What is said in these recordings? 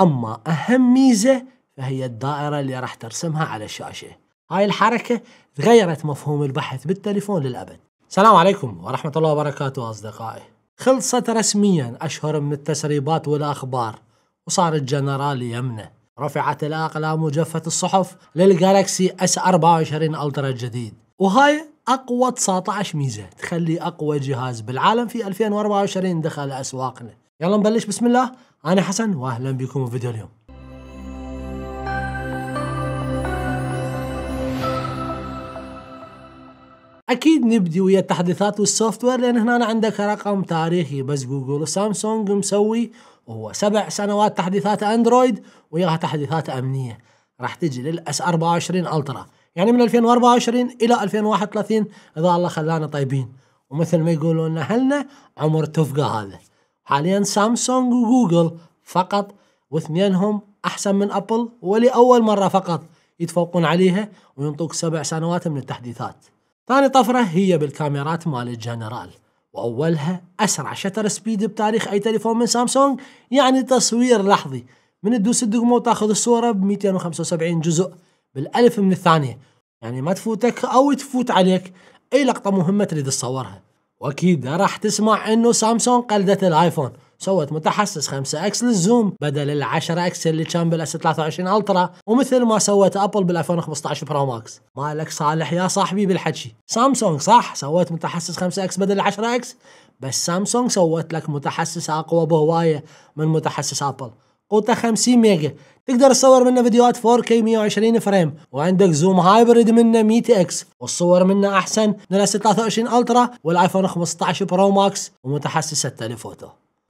أما أهم ميزة فهي الدائرة اللي راح ترسمها على الشاشة هاي الحركة غيرت مفهوم البحث بالتليفون للأبد السلام عليكم ورحمة الله وبركاته أصدقائي خلصت رسميا أشهر من التسريبات والأخبار وصار الجنرال يمنه رفعت الأقلام وجفت الصحف للجالكسي اس 24 الترا الجديد وهاي أقوى 19 ميزة تخلي أقوى جهاز بالعالم في 2024 دخل أسواقنا يلا نبلش بسم الله أنا حسن وأهلا بكم في فيديو اليوم اكيد نبدي ويا التحديثات والسوفت وير لان هنا عندك رقم تاريخي بس جوجل وسامسونج مسوي وهو سبع سنوات تحديثات اندرويد وياها تحديثات امنيه راح تجي للاس 24 الترا يعني من 2024 الى 2031 اذا الله خلانا طيبين ومثل ما يقولون اهلنا عمر تفقى هذا حاليا سامسونج وجوجل فقط واثنينهم احسن من ابل ولاول مره فقط يتفوقون عليها وينطوك سبع سنوات من التحديثات ثاني طفره هي بالكاميرات مال الجنرال واولها اسرع شتر سبيد بتاريخ اي تليفون من سامسونج يعني تصوير لحظي من تدوس الدقمه وتاخذ الصوره ب 275 جزء بالالف من الثانيه يعني ما تفوتك او تفوت عليك اي لقطه مهمه تريد تصورها واكيد راح تسمع انه سامسونج قلدت الايفون سوت متحسس 5 اكس للزوم بدل ال 10 اكس اللي كان بالاس 23 الترا ومثل ما سوت ابل بالايفون 15 برو ماكس مالك صالح يا صاحبي بالحكي سامسونج صح سوت متحسس 5 اكس بدل 10 اكس بس سامسونج سوت لك متحسس اقوى بهوايه من متحسس ابل قوته 50 ميجا تقدر تصور منه فيديوهات 4K 120 فريم وعندك زوم هايبريد منه 100 اكس والصور منه احسن من الاس 23 الترا والايفون 15 برو ماكس ومتحسس التليفوتو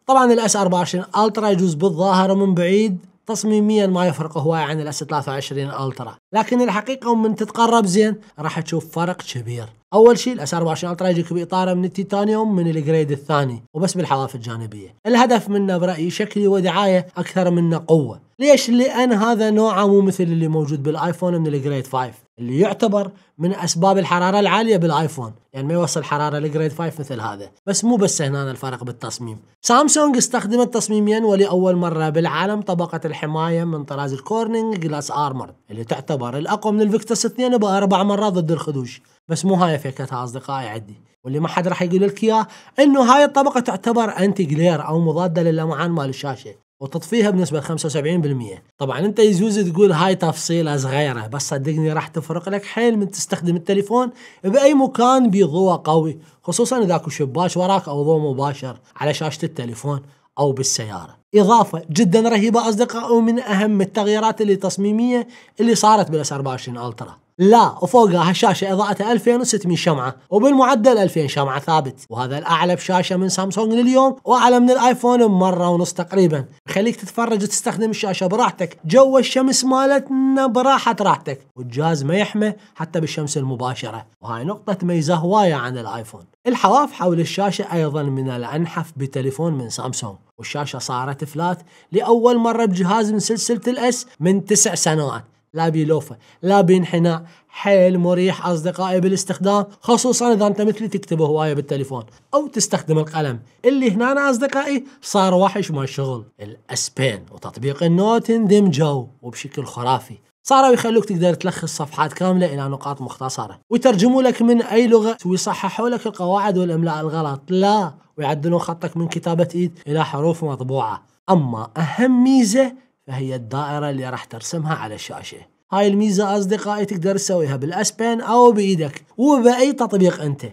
طبعا الاس 24 الترا يجوز بالظاهر من بعيد تصميميا ما يفرق هواي عن الاس 23 الترا لكن الحقيقه ومن تتقرب زين راح تشوف فرق كبير اول شيء الاس 24 الترا يجيك باطاره من التيتانيوم من الجريد الثاني وبس بالحواف الجانبيه الهدف منه برايي شكلي ودعايه اكثر منه قوه ليش؟ لأن هذا نوعه مو مثل اللي موجود بالآيفون من الجريد 5 اللي يعتبر من أسباب الحرارة العالية بالآيفون يعني ما يوصل حرارة الجريد 5 مثل هذا بس مو بس هنا الفرق بالتصميم سامسونج استخدمت تصميميا ولأول مرة بالعالم طبقة الحماية من طراز الكورنينج جلاس آرمر اللي تعتبر الأقوى من الفيكتس 2 بأربع مرات ضد الخدوش بس مو هاي فكرتها أصدقائي عندي واللي ما حد راح يقول لك اياه انه هاي الطبقه تعتبر انتي جلير او مضاده للمعان مال الشاشه وتطفيها بنسبة 75% طبعا انت يجوز تقول هاي تفصيلة صغيرة بس صدقني راح تفرق لك حيل من تستخدم التليفون بأي مكان بضوء قوي خصوصا إذا اكو شباش وراك أو ضوء مباشر على شاشة التليفون أو بالسيارة إضافة جدا رهيبة أصدقاء ومن أهم التغييرات اللي تصميمية اللي صارت بالأس 24 ألترا لا وفوقها هالشاشة إضاءتها 2600 شمعة وبالمعدل 2000 شمعة ثابت وهذا الأعلى بشاشة من سامسونج لليوم وأعلى من الآيفون بمرة ونص تقريبا يخليك تتفرج وتستخدم الشاشة براحتك جو الشمس مالتنا براحة راحتك والجهاز ما يحمى حتى بالشمس المباشرة وهاي نقطة تميزه هواية عن الآيفون الحواف حول الشاشة أيضا من الأنحف بتليفون من سامسونج والشاشة صارت فلات لأول مرة بجهاز من سلسلة الأس من تسع سنوات لا بيلوفة لا بينحنى حيل مريح أصدقائي بالاستخدام خصوصا إذا أنت مثلي تكتبه هواية بالتليفون أو تستخدم القلم اللي هنا أنا أصدقائي صار وحش ما الشغل الأسبين وتطبيق النوت اندمجوا وبشكل خرافي صاروا يخلوك تقدر تلخص صفحات كاملة إلى نقاط مختصرة ويترجموا لك من أي لغة ويصححوا لك القواعد والإملاء الغلط لا ويعدلون خطك من كتابة إيد إلى حروف مطبوعة أما أهم ميزة فهي الدائرة اللي راح ترسمها على الشاشة هاي الميزة أصدقائي تقدر تسويها بالأسبن أو بإيدك وبأي تطبيق أنت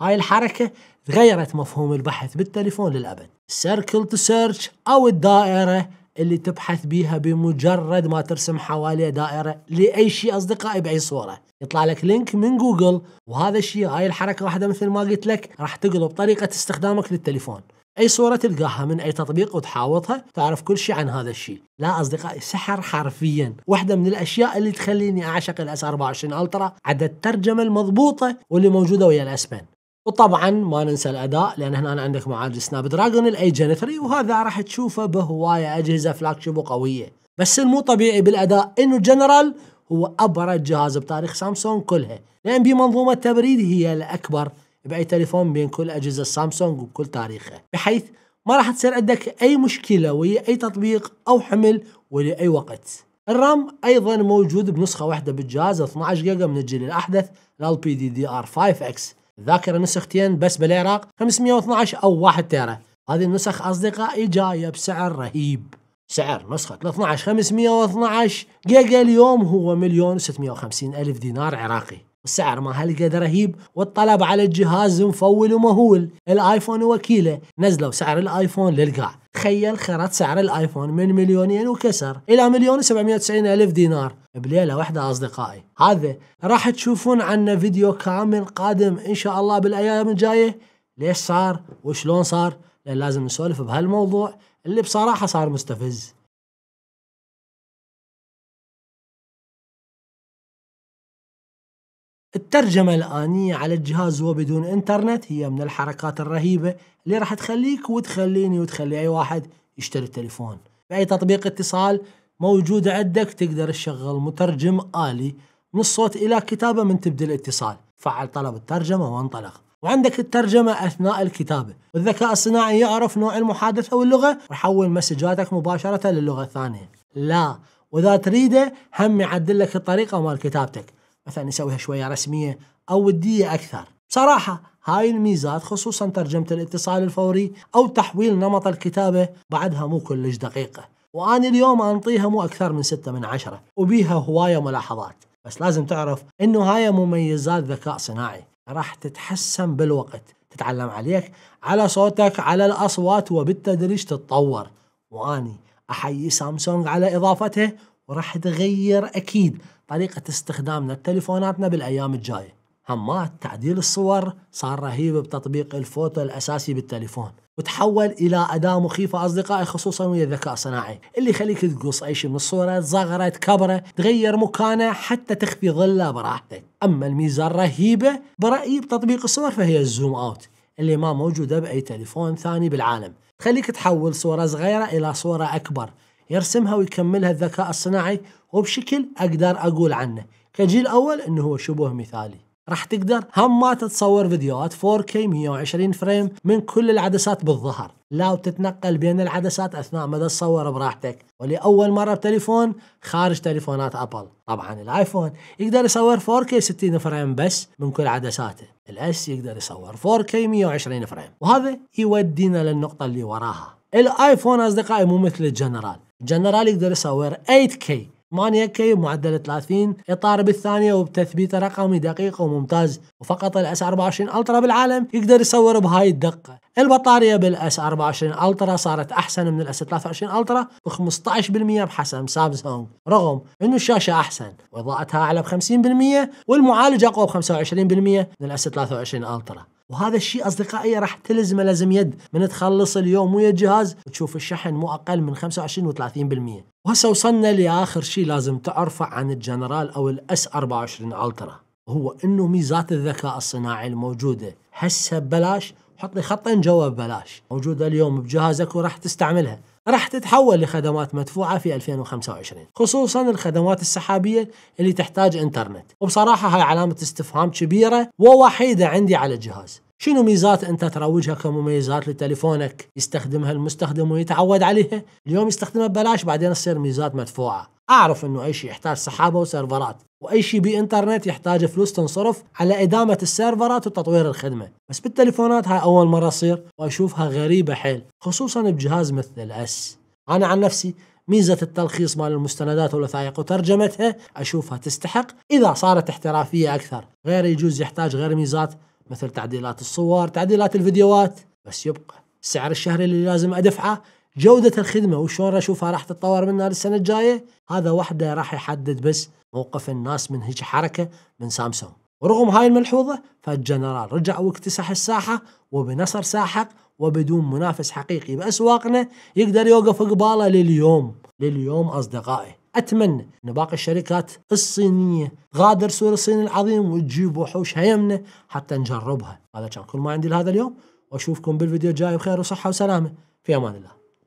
هاي الحركة غيرت مفهوم البحث بالتليفون للأبد سيركل تو سيرش أو الدائرة اللي تبحث بيها بمجرد ما ترسم حواليه دائرة لأي شيء أصدقائي بأي صورة يطلع لك لينك من جوجل وهذا الشيء هاي الحركة واحدة مثل ما قلت لك راح تقلب طريقة استخدامك للتليفون اي صوره تلقاها من اي تطبيق وتحاوطها تعرف كل شيء عن هذا الشيء لا اصدقائي سحر حرفيا واحده من الاشياء اللي تخليني اعشق الاس 24 الترا عدا الترجمه المضبوطه واللي موجوده ويا الاسبان وطبعا ما ننسى الاداء لان هنا أنا عندك معالج سناب دراجون الاي جن 3 وهذا راح تشوفه بهوايه اجهزه فلاك شيب وقويه بس المو طبيعي بالاداء انه جنرال هو ابرز جهاز بتاريخ سامسونج كلها لان بمنظومه تبريد هي الاكبر باي تليفون بين كل اجهزه سامسونج وبكل تاريخه بحيث ما راح تصير عندك اي مشكله ويا اي تطبيق او حمل ولا اي وقت الرام ايضا موجود بنسخه واحده بالجهاز 12 جيجا من الجيل الاحدث لل بي دي دي ار 5 اكس ذاكره نسختين بس بالعراق 512 او 1 تيرا هذه النسخ اصدقائي جايه بسعر رهيب سعر نسخة 12 512 جيجا اليوم هو مليون و650 ألف دينار عراقي والسعر مال هالقد رهيب والطلب على الجهاز مفول ومهول الايفون وكيله نزلوا سعر الايفون للقاع تخيل خرط سعر الايفون من مليونين وكسر الى مليون و790 الف دينار بليله واحده اصدقائي هذا راح تشوفون عنا فيديو كامل قادم ان شاء الله بالايام الجايه ليش صار وشلون صار لان لازم نسولف بهالموضوع اللي بصراحه صار مستفز الترجمة الآنية على الجهاز وبدون إنترنت هي من الحركات الرهيبة اللي راح تخليك وتخليني وتخلي أي واحد يشتري التليفون بأي تطبيق اتصال موجود عندك تقدر تشغل مترجم آلي من الصوت إلى كتابة من تبدأ الاتصال فعل طلب الترجمة وانطلق وعندك الترجمة أثناء الكتابة والذكاء الصناعي يعرف نوع المحادثة واللغة ويحول مسجاتك مباشرة للغة الثانية لا وإذا تريده هم يعدل لك الطريقة مال كتابتك مثلا نسويها شويه رسميه او وديه اكثر بصراحه هاي الميزات خصوصا ترجمه الاتصال الفوري او تحويل نمط الكتابه بعدها مو كلش دقيقه وأنا اليوم أنطيها مو أكثر من ستة من عشرة وبيها هواية ملاحظات بس لازم تعرف إنه هاي مميزات ذكاء صناعي راح تتحسن بالوقت تتعلم عليك على صوتك على الأصوات وبالتدريج تتطور وأني أحيي سامسونج على إضافته وراح تغير اكيد طريقه استخدامنا لتليفوناتنا بالايام الجايه همات تعديل الصور صار رهيب بتطبيق الفوتو الاساسي بالتليفون وتحول الى اداه مخيفه اصدقائي خصوصا ويا الذكاء الصناعي اللي يخليك تقص اي شيء من الصوره تصغره تكبره تغير مكانه حتى تخفي ظله براحتك اما الميزه الرهيبه برايي بتطبيق الصور فهي الزوم اوت اللي ما موجوده باي تليفون ثاني بالعالم تخليك تحول صوره صغيره الى صوره اكبر يرسمها ويكملها الذكاء الصناعي وبشكل أقدر أقول عنه كجيل أول أنه هو شبه مثالي راح تقدر هم ما تتصور فيديوهات 4K 120 فريم من كل العدسات بالظهر لا وتتنقل بين العدسات أثناء ما الصور براحتك ولأول مرة بتليفون خارج تليفونات أبل طبعا الآيفون يقدر يصور 4K 60 فريم بس من كل عدساته الاس يقدر يصور 4K 120 فريم وهذا يودينا للنقطة اللي وراها الايفون اصدقائي مو مثل الجنرال جنرال يقدر يصور 8K 8K بمعدل 30 اطار بالثانيه وبتثبيت رقمي دقيق وممتاز وفقط الاس 24 الترا بالعالم يقدر يصور بهاي الدقه البطاريه بالاس 24 الترا صارت احسن من الاس 23 الترا ب 15% بحسب سامسونج رغم انه الشاشه احسن واضاءتها اعلى ب 50% والمعالج اقوى ب 25% من الاس 23 الترا وهذا الشيء اصدقائي راح تلزمه لازم يد من تخلص اليوم ويا الجهاز تشوف الشحن مو اقل من 25 و30% وهسه وصلنا لاخر شيء لازم تعرفه عن الجنرال او الاس 24 الترا هو انه ميزات الذكاء الصناعي الموجوده هسه ببلاش حط لي خطين جوا ببلاش موجوده اليوم بجهازك وراح تستعملها راح تتحول لخدمات مدفوعة في 2025 خصوصا الخدمات السحابية اللي تحتاج انترنت وبصراحة هاي علامة استفهام كبيرة ووحيدة عندي على الجهاز شنو ميزات انت تروجها كمميزات لتليفونك يستخدمها المستخدم ويتعود عليها اليوم يستخدمها ببلاش بعدين تصير ميزات مدفوعه اعرف انه اي شيء يحتاج سحابه وسيرفرات واي شيء بانترنت يحتاج فلوس تنصرف على ادامه السيرفرات وتطوير الخدمه بس بالتليفونات هاي اول مره تصير واشوفها غريبه حيل خصوصا بجهاز مثل الاس انا عن نفسي ميزة التلخيص مال المستندات والوثائق وترجمتها أشوفها تستحق إذا صارت احترافية أكثر غير يجوز يحتاج غير ميزات مثل تعديلات الصور تعديلات الفيديوهات بس يبقى السعر الشهري اللي لازم ادفعه جودة الخدمة وشلون اشوفها راح تتطور منها للسنة الجاية هذا وحده راح يحدد بس موقف الناس من هيك حركة من سامسونج ورغم هاي الملحوظة فالجنرال رجع واكتسح الساحة وبنصر ساحق وبدون منافس حقيقي بأسواقنا يقدر يوقف قباله لليوم لليوم أصدقائي اتمنى ان باقي الشركات الصينيه تغادر سور الصين العظيم وتجيب وحوش هيمنه حتى نجربها هذا كان كل ما عندي لهذا اليوم واشوفكم بالفيديو الجاي بخير وصحه وسلامه في امان الله